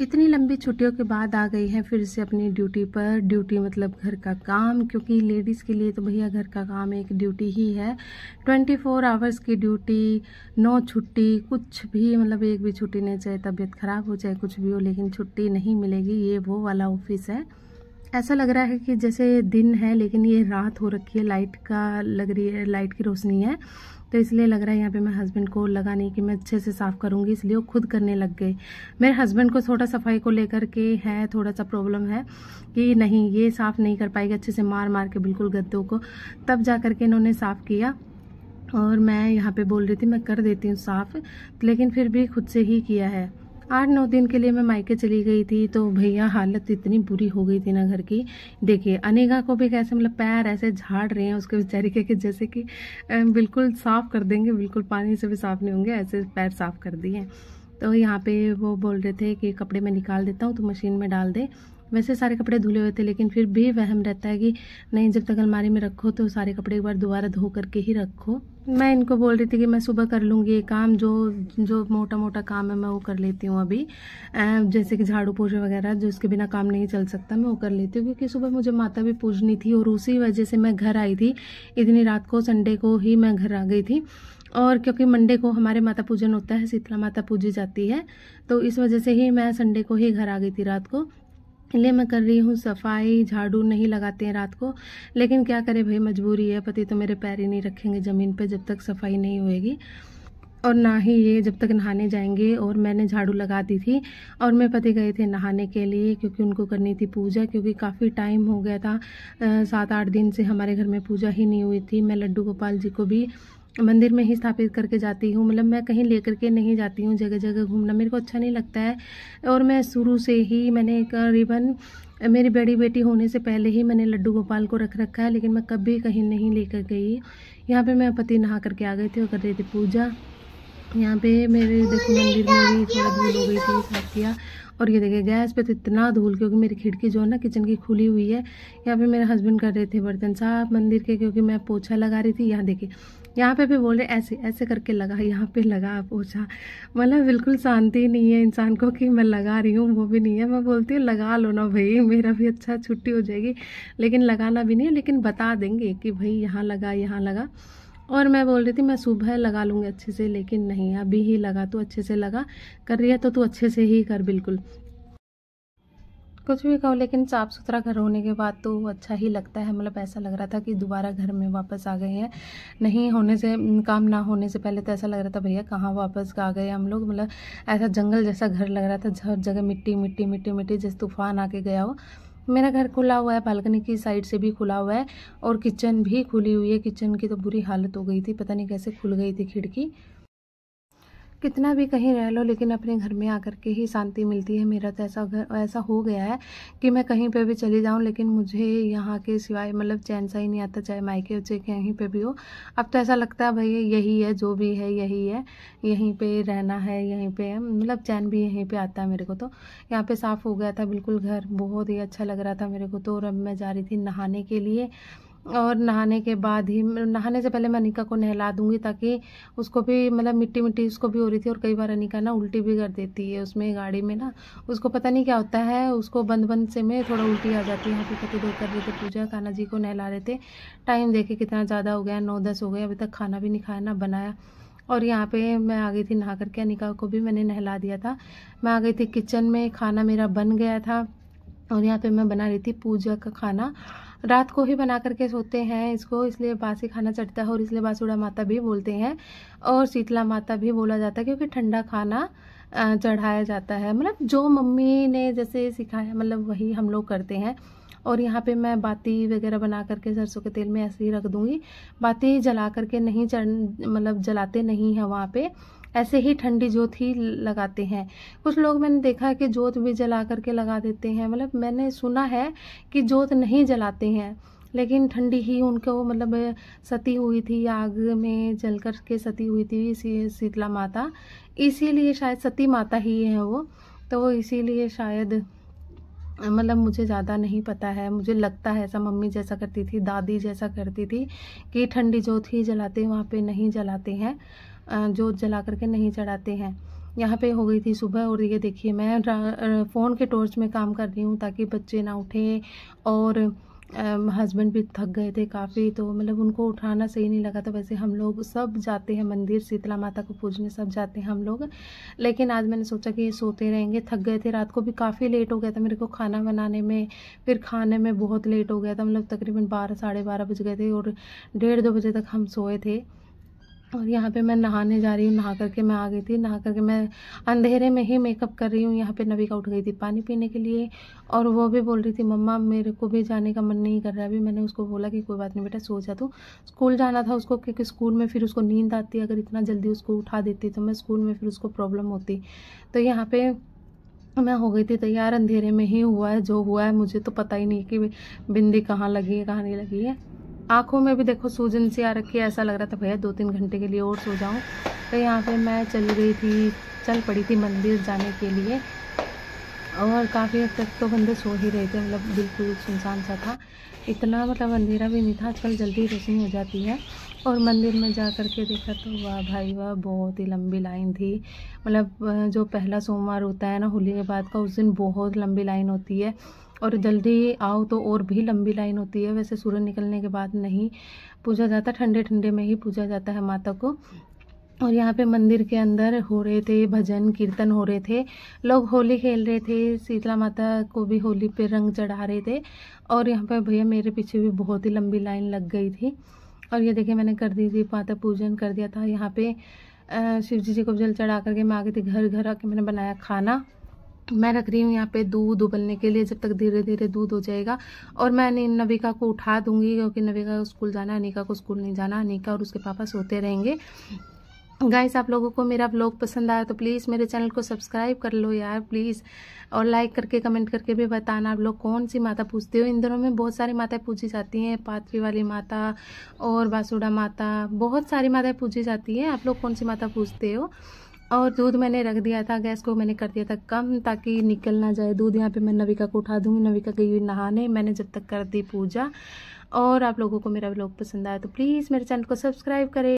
इतनी लंबी छुट्टियों के बाद आ गई है फिर से अपनी ड्यूटी पर ड्यूटी मतलब घर का काम क्योंकि लेडीज़ के लिए तो भैया घर का काम एक ड्यूटी ही है 24 फोर आवर्स की ड्यूटी नो छुट्टी कुछ भी मतलब एक भी छुट्टी नहीं चाहे तबीयत ख़राब हो चाहे कुछ भी हो लेकिन छुट्टी नहीं मिलेगी ये वो वाला ऑफिस है ऐसा लग रहा है कि जैसे दिन है लेकिन ये रात हो रखी है लाइट का लग रही है लाइट की रोशनी है तो इसलिए लग रहा है यहाँ पे मैं हस्बैंड को लगा नहीं कि मैं अच्छे से साफ़ करूँगी इसलिए वो खुद करने लग गए मेरे हस्बैंड को थोड़ा सफाई को लेकर के है थोड़ा सा प्रॉब्लम है कि नहीं ये साफ़ नहीं कर पाएगी अच्छे से मार मार के बिल्कुल गद्दों को तब जा करके इन्होंने साफ़ किया और मैं यहाँ पर बोल रही थी मैं कर देती हूँ साफ़ लेकिन फिर भी खुद से ही किया है आठ नौ दिन के लिए मैं मायके चली गई थी तो भैया हालत इतनी बुरी हो गई थी ना घर की देखिए अनेगा को भी कैसे मतलब पैर ऐसे झाड़ रहे हैं उसके बेचारे के जैसे कि बिल्कुल साफ़ कर देंगे बिल्कुल पानी से भी साफ़ नहीं होंगे ऐसे पैर साफ़ कर दिए तो यहाँ पे वो बोल रहे थे कि कपड़े मैं निकाल देता हूँ तो मशीन में डाल दे वैसे सारे कपड़े धुले हुए थे लेकिन फिर भी वहम रहता है कि नहीं जब तक अलमारी में रखो तो सारे कपड़े एक बार दोबारा धो करके ही रखो मैं इनको बोल रही थी कि मैं सुबह कर लूँगी ये काम जो जो मोटा मोटा काम है मैं वो कर लेती हूँ अभी जैसे कि झाड़ू पोछे वगैरह जो इसके बिना काम नहीं चल सकता मैं वो कर लेती हूँ क्योंकि सुबह मुझे माता भी पूजनी थी और उसी वजह से मैं घर आई थी इतनी रात को संडे को ही मैं घर आ गई थी और क्योंकि मंडे को हमारे माता पूजन होता है शीतला माता पूजी जाती है तो इस वजह से ही मैं संडे को ही घर आ गई थी रात को इसलिए मैं कर रही हूँ सफाई झाड़ू नहीं लगाते हैं रात को लेकिन क्या करें भाई मजबूरी है पति तो मेरे पैर ही नहीं रखेंगे ज़मीन पे जब तक सफाई नहीं होएगी और ना ही ये जब तक नहाने जाएंगे और मैंने झाड़ू लगा दी थी और मैं पति गए थे नहाने के लिए क्योंकि उनको करनी थी पूजा क्योंकि काफ़ी टाइम हो गया था सात आठ दिन से हमारे घर में पूजा ही नहीं हुई थी मैं लड्डू गोपाल जी को भी मंदिर में ही स्थापित करके जाती हूँ मतलब मैं कहीं लेकर के नहीं जाती हूँ जगह जगह घूमना मेरे को अच्छा नहीं लगता है और मैं शुरू से ही मैंने करीबन मेरी बड़ी बेटी होने से पहले ही मैंने लड्डू गोपाल को रख रखा है लेकिन मैं कभी कहीं नहीं लेकर गई यहाँ पे मैं पति नहा करके आ गई थी और कर रही थी पूजा यहाँ पे मेरे देखो मंदिर में भी थोड़ा भूल हो गई थी साथ किया और ये देखिए गैस पे तो इतना धूल क्योंकि मेरी खिड़की जो है ना किचन की खुली हुई है यहाँ पे मेरे हस्बैंड कर रहे थे बर्तन साफ मंदिर के क्योंकि मैं पोछा लगा रही थी यहाँ देखिए यहाँ पे भी बोल रहे ऐसे ऐसे करके लगा यहाँ पे लगा पोछा मतलब बिल्कुल शांति नहीं है इंसान को कि मैं लगा रही हूँ वो भी नहीं है मैं बोलती हूँ लगा लो ना भाई मेरा भी अच्छा छुट्टी हो जाएगी लेकिन लगाना भी नहीं है लेकिन बता देंगे कि भाई यहाँ लगा यहाँ लगा और मैं बोल रही थी मैं सुबह लगा लूँगी अच्छे से लेकिन नहीं अभी ही लगा तो अच्छे से लगा कर रही है तो तू अच्छे से ही कर बिल्कुल कुछ भी कहो लेकिन साफ़ सुथरा घर होने के बाद तो अच्छा ही लगता है मतलब ऐसा लग रहा था कि दोबारा घर में वापस आ गए हैं नहीं होने से काम ना होने से पहले तो ऐसा लग रहा था भैया कहाँ वापस आ गए हम लोग मतलब ऐसा जंगल जैसा घर लग रहा था हर जगह मिट्टी मिट्टी मिट्टी मिट्टी जैसे तूफान आके गया हो मेरा घर खुला हुआ है बालकनी की साइड से भी खुला हुआ है और किचन भी खुली हुई है किचन की तो बुरी हालत हो गई थी पता नहीं कैसे खुल गई थी खिड़की कितना भी कहीं रह लो लेकिन अपने घर में आकर के ही शांति मिलती है मेरा तो ऐसा घर ऐसा हो गया है कि मैं कहीं पे भी चली जाऊँ लेकिन मुझे यहाँ के सिवाय मतलब चैन सा ही नहीं आता चाहे मायके हो चाहे कहीं पे भी हो अब तो ऐसा लगता है भैया यही है जो भी है यही है यहीं पर रहना है यहीं पर मतलब चैन भी यहीं पर आता है मेरे को तो यहाँ पर साफ़ हो गया था बिल्कुल घर बहुत ही अच्छा लग रहा था मेरे को तो और अब मैं जा रही थी नहाने के लिए और नहाने के बाद ही नहाने से पहले मैं अनिका को नहला दूंगी ताकि उसको भी मतलब मिट्टी मिट्टी उसको भी हो रही थी और कई बार अनिका ना उल्टी भी कर देती है उसमें गाड़ी में ना उसको पता नहीं क्या होता है उसको बंद बंद से में थोड़ा उल्टी आ जाती है यहाँ पे पति कर रहे थे पूजा खाना जी को नहला रहे थे टाइम देखे कितना ज़्यादा हो गया नौ दस हो गया अभी तक खाना भी नहीं खाया ना बनाया और यहाँ पे मैं आ गई थी नहा करके अनिका को भी मैंने नहला दिया था मैं आ गई थी किचन में खाना मेरा बन गया था और यहाँ पे मैं बना रही थी पूजा का खाना रात को ही बना करके सोते हैं इसको इसलिए बासी खाना चढ़ता है और इसलिए बासुड़ा माता भी बोलते हैं और शीतला माता भी बोला जाता है क्योंकि ठंडा खाना चढ़ाया जाता है मतलब जो मम्मी ने जैसे सिखाया मतलब वही हम लोग करते हैं और यहाँ पे मैं बाती वगैरह बना करके सरसों के तेल में ऐसे ही रख दूँगी बाती जला करके नहीं चढ़ मतलब जलाते नहीं हैं वहाँ पर ऐसे ही ठंडी जोत ही लगाते हैं कुछ लोग मैंने देखा है कि जोत भी जला करके लगा देते हैं मतलब मैंने सुना है कि जोत नहीं जलाते हैं लेकिन ठंडी ही उनको मतलब सती हुई थी आग में जल कर के सती हुई थी शीतला माता इसीलिए शायद सती माता ही है वो तो इसीलिए शायद मतलब मुझे ज़्यादा नहीं पता है मुझे लगता है ऐसा मम्मी जैसा करती थी दादी जैसा करती थी कि ठंडी जोत ही जलाते वहाँ पे नहीं जलाते हैं जोत जला करके नहीं चढ़ाते हैं यहाँ पे हो गई थी सुबह और ये देखिए मैं फ़ोन के टॉर्च में काम कर रही हूँ ताकि बच्चे ना उठें और हस्बैंड भी थक गए थे काफ़ी तो मतलब उनको उठाना सही नहीं लगा था वैसे हम लोग सब जाते हैं मंदिर शीतला माता को पूजने सब जाते हैं हम लोग लेकिन आज मैंने सोचा कि ये सोते रहेंगे थक गए थे रात को भी काफ़ी लेट हो गया था मेरे को खाना बनाने में फिर खाने में बहुत लेट हो गया था मतलब तकरीबन बारह साढ़े बारह बज गए थे और डेढ़ दो बजे तक हम सोए थे और यहाँ पे मैं नहाने जा रही हूँ नहा करके मैं आ गई थी नहा करके मैं अंधेरे में ही मेकअप कर रही हूँ यहाँ पे नबिका उठ गई थी पानी पीने के लिए और वो भी बोल रही थी मम्मा मेरे को भी जाने का मन नहीं कर रहा अभी मैंने उसको बोला कि कोई बात नहीं बेटा सो जा तू स्कूल जाना था उसको क्योंकि स्कूल में फिर उसको नींद आती अगर इतना जल्दी उसको उठा देती तो मैं स्कूल में फिर उसको प्रॉब्लम होती तो यहाँ पर मैं हो गई थी तैयार अंधेरे में ही हुआ है जो हुआ है मुझे तो पता ही नहीं कि बिंदी कहाँ लगी है कहाँ नहीं लगी है आँखों में भी देखो सूजन सी आ रखी है ऐसा लग रहा था भैया दो तीन घंटे के लिए और सो जाऊँ तो यहाँ पे मैं चल गई थी चल पड़ी थी मंदिर जाने के लिए और काफ़ी हद तक तो बंदे सो ही रहे थे मतलब बिल्कुल सुनसान सा था इतना मतलब अंधेरा भी नहीं था आजकल जल्दी रोशनी हो जाती है और मंदिर में जा कर के देखा तो वाह भाई वाह बहुत ही लंबी लाइन थी मतलब जो पहला सोमवार होता है ना होली के बाद का उस दिन बहुत लंबी लाइन होती है और जल्दी आओ तो और भी लंबी लाइन होती है वैसे सूर्य निकलने के बाद नहीं पूजा जाता ठंडे ठंडे में ही पूजा जाता है माता को और यहाँ पे मंदिर के अंदर हो रहे थे भजन कीर्तन हो रहे थे लोग होली खेल रहे थे शीतला माता को भी होली पे रंग चढ़ा रहे थे और यहाँ पे भैया मेरे पीछे भी बहुत ही लंबी लाइन लग गई थी और ये देखिए मैंने कर दी थी पाता पूजन कर दिया था यहाँ पे शिव जी जी को जल चढ़ा करके मैं आ गई थी घर घर आके मैंने बनाया खाना मैं रख रही हूँ यहाँ पे दूध उबलने के लिए जब तक धीरे धीरे दूध हो जाएगा और मैं नविका को उठा दूंगी क्योंकि नविका को स्कूल जाना अनिका को स्कूल नहीं जाना अनिका और उसके पापा सोते रहेंगे गाइस आप लोगों को मेरा ब्लॉग पसंद आया तो प्लीज़ मेरे चैनल को सब्सक्राइब कर लो यार प्लीज़ और लाइक करके कमेंट करके भी बताना आप लोग कौन सी माता पूजते हो इन दिनों में बहुत सारी माताएं पूजी जाती हैं पाथरी वाली माता और बासुड़ा माता बहुत सारी माताएं पूजी जाती हैं आप लोग कौन सी माता पूजते हो और दूध मैंने रख दिया था गैस को मैंने कर दिया था कम ताकि निकल ना जाए दूध यहाँ पे मैं नविका को उठा दूँगी नविका गई हुई नहाने मैंने जब तक कर दी पूजा और आप लोगों को मेरा ब्लॉग पसंद आया तो प्लीज़ मेरे चैनल को सब्सक्राइब करें